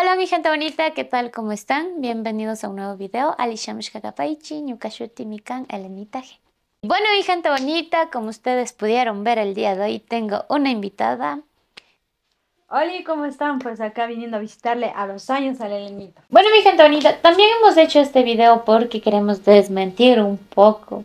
Hola mi gente bonita, ¿qué tal? ¿Cómo están? Bienvenidos a un nuevo video. Alishamish Nyukashuti Mikan, Bueno mi gente bonita, como ustedes pudieron ver el día de hoy, tengo una invitada. Hola, ¿cómo están? Pues acá viniendo a visitarle a los años al Elenita. Bueno mi gente bonita, también hemos hecho este video porque queremos desmentir un poco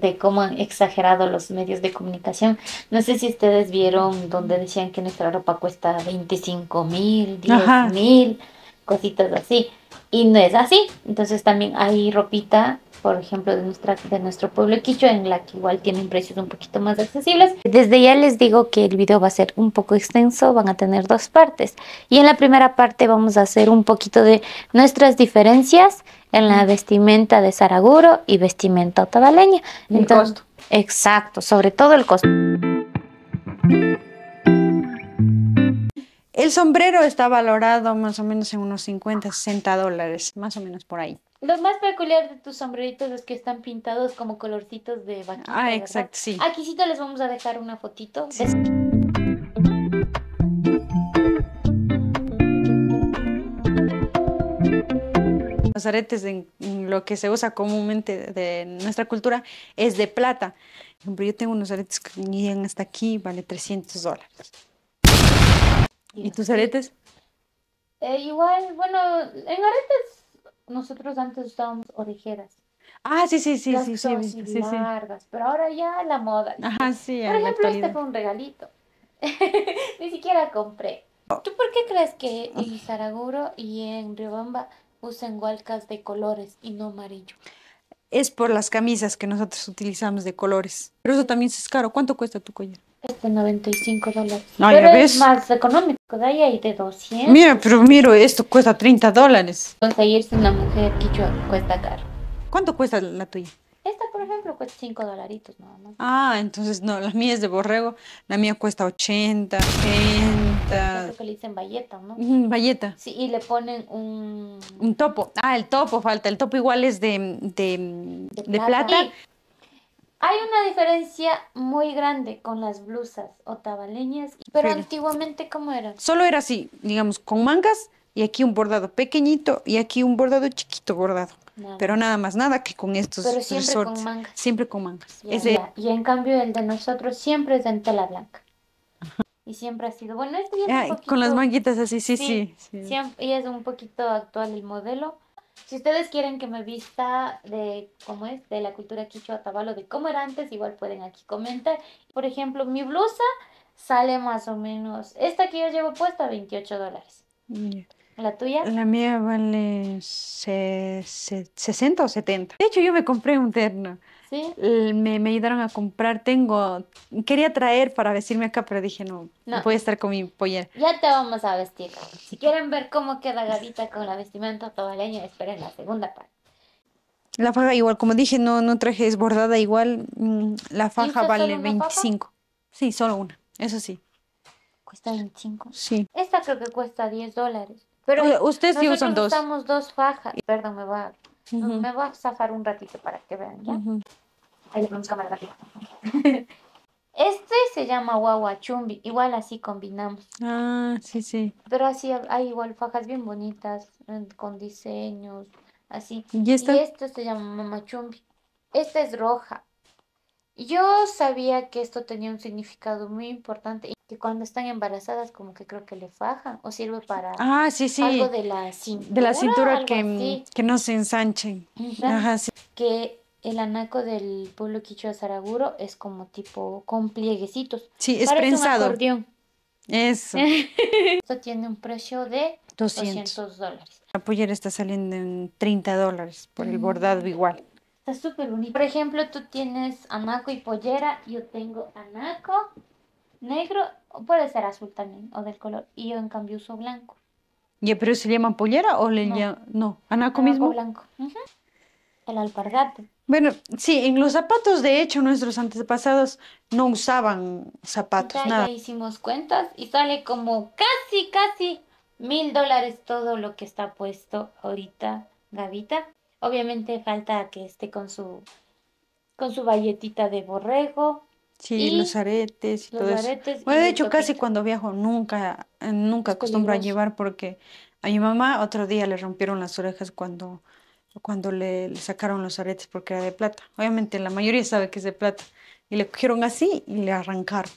de cómo han exagerado los medios de comunicación. No sé si ustedes vieron donde decían que nuestra ropa cuesta 25 mil, 10 mil, cositas así. Y no es así. Entonces también hay ropita, por ejemplo, de, nuestra, de nuestro pueblo quicho, en la que igual tienen precios un poquito más accesibles. Desde ya les digo que el video va a ser un poco extenso, van a tener dos partes. Y en la primera parte vamos a hacer un poquito de nuestras diferencias en la vestimenta de Saraguro y vestimenta otavaleña. El costo. Exacto, sobre todo el costo. El sombrero está valorado más o menos en unos 50, 60 dólares, más o menos por ahí. Lo más peculiar de tus sombreritos es que están pintados como colorcitos de vaquita. Ah, exacto, sí. Aquí sí te les vamos a dejar una fotito. Sí. aretes en lo que se usa comúnmente de nuestra cultura es de plata. Por yo tengo unos aretes que llegan hasta aquí, vale 300 dólares. ¿Y, tus aretes? Eh, igual, bueno, en aretes nosotros antes usábamos orejeras. Ah, sí, sí, sí, sí, sí, sí, largas, pero ahora ya la moda. Ajá, sí. Por ejemplo, este fue un regalito. Ni siquiera compré. Oh. ¿Tú por qué crees que en Saraguro y en Riobamba usen hualcas de colores y no amarillo. Es por las camisas que nosotros utilizamos de colores. Pero eso también es caro. ¿Cuánto cuesta tu collar? Este 95 dólares. No, pero es más económico, de ahí hay de 200. Mira, pero miro esto cuesta 30 dólares. Conseguirse una mujer quichua cuesta caro. ¿Cuánto cuesta la tuya? ejemplo, cuesta 5 dolaritos nada más. Ah, entonces no, la mía es de borrego. La mía cuesta 80, 80. Creo que le dicen bayeta, ¿no? Bayeta. Sí, y le ponen un... Un topo. Ah, el topo falta. El topo igual es de, plata. Hay una diferencia muy grande con las blusas o tabaleñas, pero antiguamente ¿cómo era? Solo era así, digamos, con mangas y aquí un bordado pequeñito y aquí un bordado chiquito bordado. Pero nada más, nada que con estos Pero siempre con mangas. Siempre con mangas. Y en cambio el de nosotros siempre es en tela blanca. Y siempre ha sido, bueno, este Con las manguitas así, sí, sí. y es un poquito actual el modelo. Si ustedes quieren que me vista de cómo es, de la cultura quichua tabalo, de cómo era antes, igual pueden aquí comentar. Por ejemplo, mi blusa sale más o menos, esta que yo llevo puesta, 28 dólares. ¿La tuya? La mía vale 60 o 70. De hecho, yo me compré un terno. ¿Sí? Me, ayudaron a comprar. Tengo. Quería traer para vestirme acá, pero dije no, no. voy a estar con mi pollera. Ya te vamos a vestir. Si quieren ver cómo queda Gavita con la vestimenta año, esperen la segunda parte. La faja igual, como dije, no, no traje bordada igual. Mm, la faja vale 25. Sí, solo una, eso sí. ¿Cuesta 25? Sí. Esta creo que cuesta 10 dólares. Pero Oye, dos. usamos dos fajas. Perdón, me va, me a zafar un ratito para que vean, ¿ya? Ahí le ponemos cámara Este se llama guagua chumbi, igual así combinamos. Ah, sí, sí. Pero así hay igual fajas bien bonitas, con diseños, así. ¿Y, esta? y esto se llama mamachumbi. Esta es roja, yo sabía que esto tenía un significado muy importante y que cuando están embarazadas como que creo que le fajan o sirve para ah, algo de la cintura. De la cintura que, que, no se ensanchen. Ajá. sí. Que el anaco del pueblo quichua zaraguro es como tipo con plieguecitos. Sí, es Parece prensado. Un Eso. esto tiene un precio de 200, dólares. La pollera está saliendo en 30 dólares por el bordado igual. Está súper bonito. Por ejemplo, tú tienes anaco y pollera. Yo tengo anaco negro, o puede ser azul también, o del color. Y yo en cambio uso blanco. ¿Y pero se llama pollera o le no. No, anaco, mismo. blanco. El alpargato. Bueno, sí, en los zapatos, de hecho, nuestros antepasados no usaban zapatos, nada. Ya hicimos cuentas y sale como casi, casi mil dólares todo lo que está puesto ahorita, Gavita. Obviamente falta que esté con su con su valletita de borrego. Sí, los aretes y todo eso. Bueno, de hecho, casi cuando viajo nunca eh, nunca acostumbro a llevar porque a mi mamá otro día le rompieron las orejas cuando cuando le, sacaron los aretes porque era de plata. Obviamente la mayoría sabe que es de plata y le cogieron así y le arrancaron.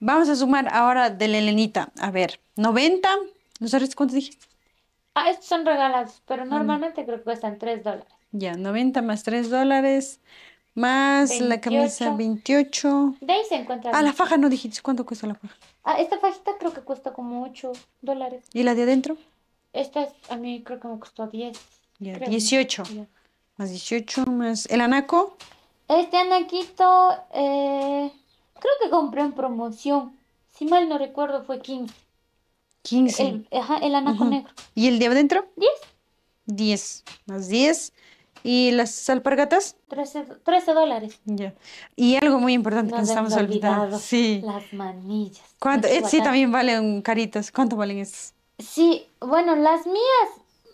Vamos a sumar ahora de la helenita. A ver, 90. ¿Los aretes cuántos dije. Ah, estos son regalados, pero normalmente creo que cuestan 3 dólares. Ya, 90 más 3 dólares, más la camisa 28. De ahí se encuentra. Ah, la faja no dijiste, ¿cuánto cuesta la faja? Ah, esta fajita creo que cuesta como 8 dólares. ¿Y la de adentro? Esta a mí creo que me costó 10. Ya, 18. Más 18, más... ¿El anaco? Este anaquito, eh, creo que compré en promoción. Si mal no recuerdo, fue 15. 15. El, ajá, el anaco negro. ¿Y el de adentro? 10. 10, más 10. ¿Y las alpargatas? 13, dólares. Ya. Y algo muy importante Nos que estamos olvidando. Sí. Las manillas. Eh, sí, también valen caritas. ¿Cuánto valen esas? Sí, bueno, las mías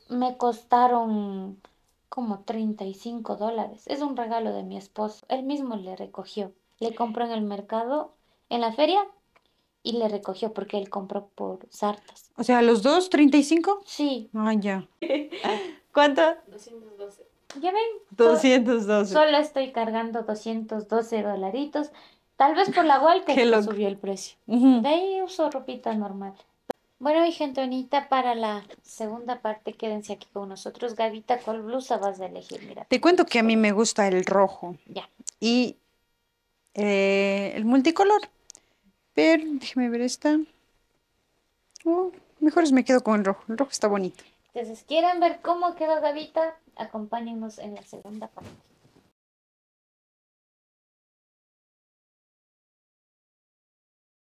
me costaron como 35 dólares. Es un regalo de mi esposo. Él mismo le recogió. Le compró en el mercado, en la feria, y le recogió porque él compró por sartas. O sea, ¿los dos? ¿35? Sí. Ah, ya. ¿Cuánto? 212. Ya ven. 212. Solo estoy cargando 212 dolaritos. Tal vez por la vuelta que subió el precio. De ahí uso ropita normal. Bueno, mi gente bonita, para la segunda parte quédense aquí con nosotros. Gavita, ¿cuál blusa vas a elegir? Mira. Te cuento que a mí me gusta el rojo. Ya. Y eh, el multicolor ver, déjeme ver esta. Oh, mejor me quedo con el rojo. El rojo está bonito. Entonces, ¿quieren ver cómo queda Gavita? Acompáñenos en la segunda parte.